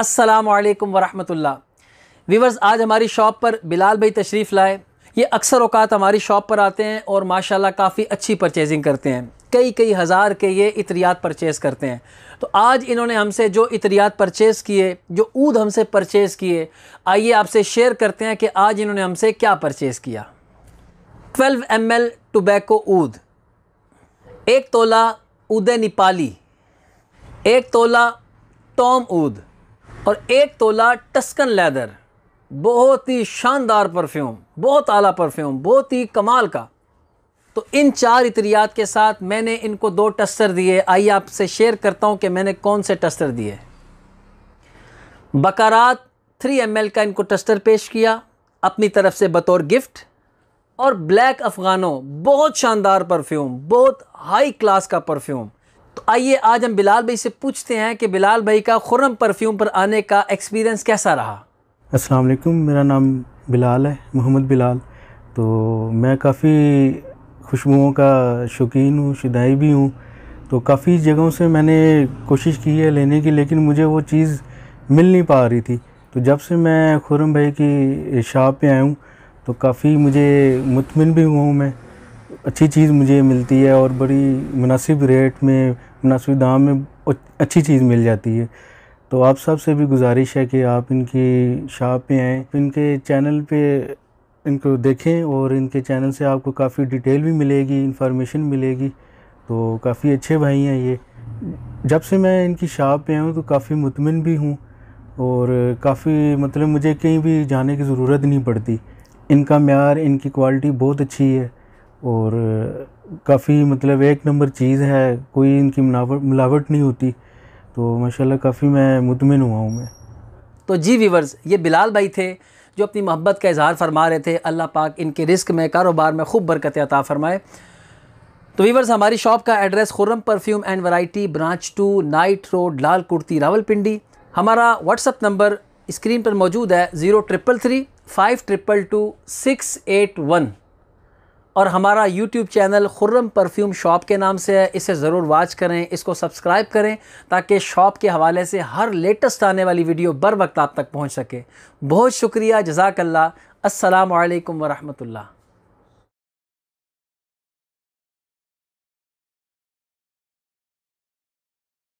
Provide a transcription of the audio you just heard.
असलकम वरहमतुल्ला वीवर्स आज हमारी शॉप पर बिलाल भाई तशरीफ़ लाए ये अक्सर अवकात हमारी शॉप पर आते हैं और माशाल्लाह काफ़ी अच्छी परचेजिंग करते हैं कई कई हज़ार के ये इतरियात परचेज़ करते हैं तो आज इन्होंने हमसे जो इतरियात परचेज़ किए जो ऊद हमसे परचेज़ किए आइए आपसे शेयर करते हैं कि आज इन्होंने हमसे क्या परचेज़ किया ट्वेल्व एम एल टोबैको ऊद एक तोला ऊद नेपाली एक तोला टॉम ऊद और एक तोला टस्कन लेदर बहुत ही शानदार परफ्यूम बहुत आला परफ्यूम बहुत ही कमाल का तो इन चार इतरियात के साथ मैंने इनको दो टस्टर दिए आइए आपसे शेयर करता हूँ कि मैंने कौन से टस्टर दिए बकारात 3 एम का इनको टस्टर पेश किया अपनी तरफ से बतौर गिफ्ट और ब्लैक अफ़गानों बहुत शानदार परफ्यूम बहुत हाई क्लास का परफ्यूम तो आइए आज हम बिलाल भाई से पूछते हैं कि बिलाल भाई का खुरम परफ्यूम पर आने का एक्सपीरियंस कैसा रहा अस्सलाम वालेकुम मेरा नाम बिलाल है मोहम्मद बिलाल तो मैं काफ़ी खुशबुओं का शौकीन हूँ शुदाई भी हूँ तो काफ़ी जगहों से मैंने कोशिश की है लेने की लेकिन मुझे वो चीज़ मिल नहीं पा रही थी तो जब से मैं खुरम भाई की शॉप पे आया हूँ तो काफ़ी मुझे मुतमिन भी हुआ हूँ मैं अच्छी चीज़ मुझे मिलती है और बड़ी मुनासिब रेट में मुनासिब दाम में अच्छी चीज़ मिल जाती है तो आप सब से भी गुजारिश है कि आप इनकी शॉप पे आएँ इनके चैनल पे इनको देखें और इनके चैनल से आपको काफ़ी डिटेल भी मिलेगी इन्फॉर्मेशन मिलेगी तो काफ़ी अच्छे भाई हैं ये जब से मैं इनकी शॉप पे हूँ तो काफ़ी मुतमिन भी हूँ और काफ़ी मतलब मुझे कहीं भी जाने की ज़रूरत नहीं पड़ती इनका मैार इनकी क्वालिटी बहुत अच्छी है और काफ़ी मतलब एक नंबर चीज़ है कोई इनकी मिलावट मिलावट नहीं होती तो माशाल्लाह काफ़ी मैं मुतमिन हुआ हूँ मैं तो जी वीवर्स ये बिलाल भाई थे जो अपनी मोहब्बत का इजहार फरमा रहे थे अल्लाह पाक इनके रिस्क में कारोबार में खूब बरकत अता फ़रमाए तो वीवर्स हमारी शॉप का address Khurram perfume and variety branch two night road Lal Kurti Rawalpindi हमारा व्हाट्सअप नंबर स्क्रीन पर मौजूद है zero triple three five triple two six eight one और हमारा YouTube channel Khurram perfume shop के नाम से है इसे ज़रूर वाच करें इसको सब्सक्राइब करें ताकि शॉप के हवाले से हर लेटेस्ट आने वाली वीडियो बर वक्त आप तक पहुँच सके बहुत शुक्रिया जजाकल्ला असलकम वरहमल्ला